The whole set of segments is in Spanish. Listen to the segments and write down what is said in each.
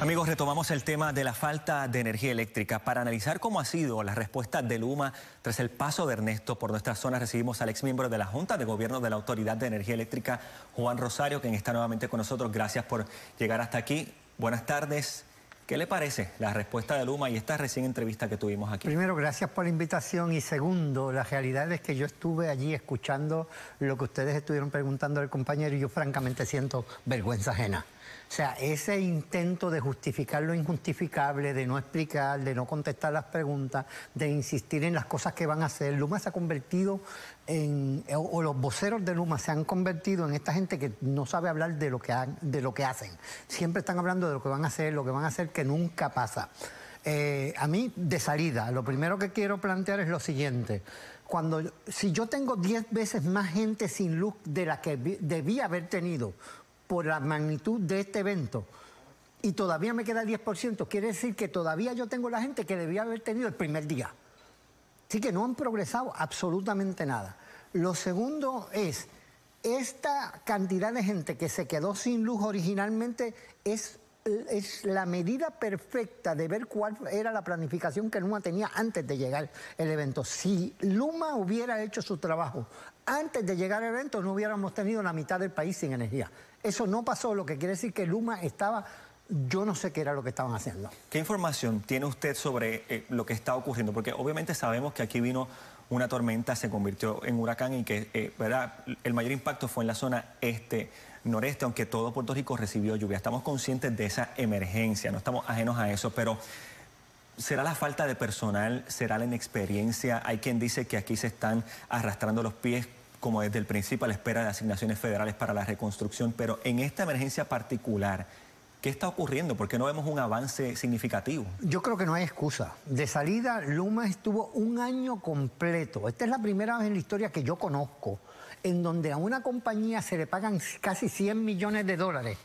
Amigos, retomamos el tema de la falta de energía eléctrica. Para analizar cómo ha sido la respuesta de Luma tras el paso de Ernesto por nuestra zona, recibimos al miembro de la Junta de Gobierno de la Autoridad de Energía Eléctrica, Juan Rosario, quien está nuevamente con nosotros. Gracias por llegar hasta aquí. Buenas tardes. ¿Qué le parece la respuesta de Luma y esta recién entrevista que tuvimos aquí? Primero, gracias por la invitación y segundo, la realidad es que yo estuve allí escuchando lo que ustedes estuvieron preguntando al compañero y yo francamente siento vergüenza ajena. O sea, ese intento de justificar lo injustificable, de no explicar, de no contestar las preguntas, de insistir en las cosas que van a hacer, Luma se ha convertido en, o, los voceros de Luma se han convertido en esta gente que no sabe hablar de lo que, de lo que hacen. Siempre están hablando de lo que van a hacer, lo que van a hacer que nunca pasa. Eh, a mí, de salida, lo primero que quiero plantear es lo siguiente. Cuando, si yo tengo 10 veces más gente sin luz de la que debía haber tenido por la magnitud de este evento y todavía me queda el 10%, quiere decir que todavía yo tengo la gente que debía haber tenido el primer día. Así que no han progresado absolutamente nada. Lo segundo es, esta cantidad de gente que se quedó sin luz originalmente es, es la medida perfecta de ver cuál era la planificación que Luma tenía antes de llegar el evento. Si Luma hubiera hecho su trabajo antes de llegar el evento no hubiéramos tenido la mitad del país sin energía. Eso no pasó, lo que quiere decir que Luma estaba yo no sé qué era lo que estaban haciendo. ¿Qué información tiene usted sobre eh, lo que está ocurriendo? Porque obviamente sabemos que aquí vino una tormenta, se convirtió en huracán y que eh, ¿verdad? el mayor impacto fue en la zona este, noreste, aunque todo Puerto Rico recibió lluvia. Estamos conscientes de esa emergencia, no estamos ajenos a eso, pero ¿será la falta de personal? ¿Será la inexperiencia? Hay quien dice que aquí se están arrastrando los pies como desde el principio a la espera de asignaciones federales para la reconstrucción, pero en esta emergencia particular, ¿qué está ocurriendo? ¿Por qué no vemos un avance significativo? Yo creo que no hay excusa. De salida, Luma estuvo un año completo. Esta es la primera vez en la historia que yo conozco en donde a una compañía se le pagan casi 100 millones de dólares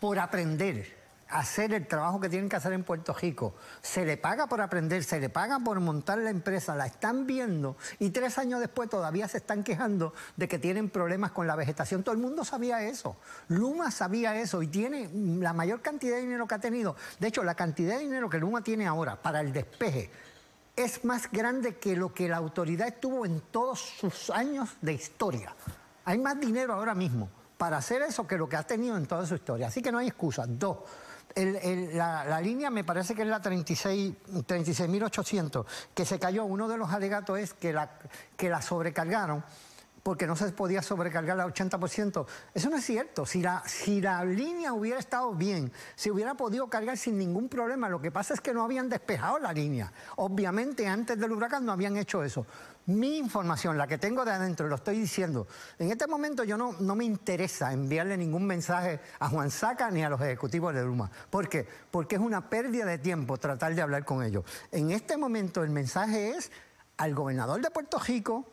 por aprender hacer el trabajo que tienen que hacer en Puerto Rico. Se le paga por aprender, se le paga por montar la empresa, la están viendo y tres años después todavía se están quejando de que tienen problemas con la vegetación. Todo el mundo sabía eso. Luma sabía eso y tiene la mayor cantidad de dinero que ha tenido. De hecho, la cantidad de dinero que Luma tiene ahora para el despeje es más grande que lo que la autoridad estuvo en todos sus años de historia. Hay más dinero ahora mismo para hacer eso que lo que ha tenido en toda su historia. Así que no hay excusa. Dos, la, línea me parece que es la 36.800, que se cayó. Uno de los alegatos es que la sobrecargaron porque no se podía sobrecargar al 80%. Eso no es cierto. Si la, si la línea hubiera estado bien, ...si hubiera podido cargar sin ningún problema. Lo que pasa es que no habían despejado la línea. Obviamente, antes del huracán no habían hecho eso. Mi información, la que tengo de adentro, lo estoy diciendo. En este momento yo no, no me interesa enviarle ningún mensaje a Juan Saca ni a los ejecutivos de Luma. ¿Por qué? Porque es una pérdida de tiempo tratar de hablar con ellos. En este momento el mensaje es al gobernador de Puerto Rico,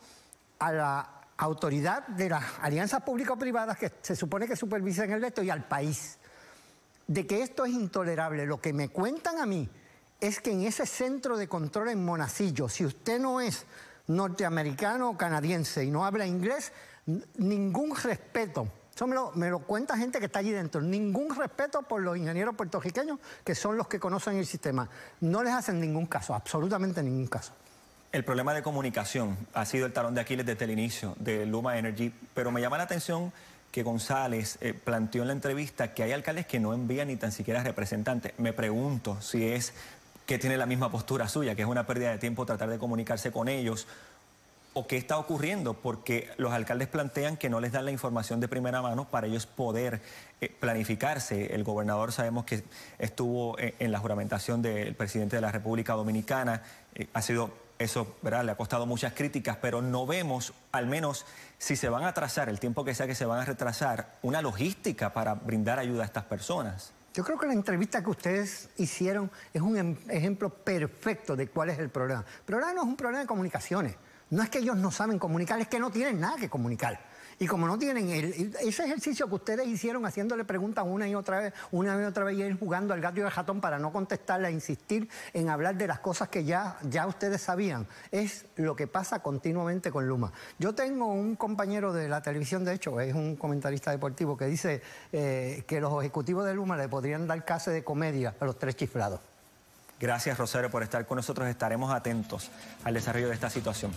a la autoridad de las alianzas público-privadas que se supone que supervisan el resto y al país, de que esto es intolerable. Lo que me cuentan a mí es que en ese centro de control en Monacillo, si usted no es norteamericano o canadiense y no habla inglés, ningún respeto. Eso me lo, cuenta gente que está allí dentro. Ningún respeto por los ingenieros puertorriqueños, que son los que conocen el sistema. No les hacen ningún caso, absolutamente ningún caso. El problema de comunicación ha sido el talón de Aquiles desde el inicio de Luma Energy, pero me llama la atención que González eh, planteó en la entrevista que hay alcaldes que no envían ni tan siquiera representantes. Me pregunto si es que tiene la misma postura suya, que es una pérdida de tiempo tratar de comunicarse con ellos, o qué está ocurriendo, porque los alcaldes plantean que no les dan la información de primera mano para ellos poder eh, planificarse. El gobernador sabemos que estuvo eh, en, la juramentación del presidente de la República Dominicana, ha sido eso ¿verdad? le ha costado muchas críticas, pero no vemos, al menos si se van a trazar, el tiempo que sea que se van a retrasar, una logística para brindar ayuda a estas personas. Yo creo que la entrevista que ustedes hicieron es un em-, ejemplo perfecto de cuál es el programa. El programa no es un programa de comunicaciones. No es que ellos no saben comunicar, es que no tienen nada que comunicar. Y como no tienen el, ese ejercicio que ustedes hicieron haciéndole preguntas una y otra vez, una y otra vez y ir jugando al gato y al ratón para no contestarla, insistir en hablar de las cosas que ya, ya ustedes sabían, es lo que pasa continuamente con Luma. Yo tengo un compañero de la televisión, de hecho, es un comentarista deportivo que dice eh, que los ejecutivos de Luma le podrían dar clase de comedia a los tres chiflados. Gracias, Rosario, por estar con nosotros. Estaremos atentos al desarrollo de esta situación.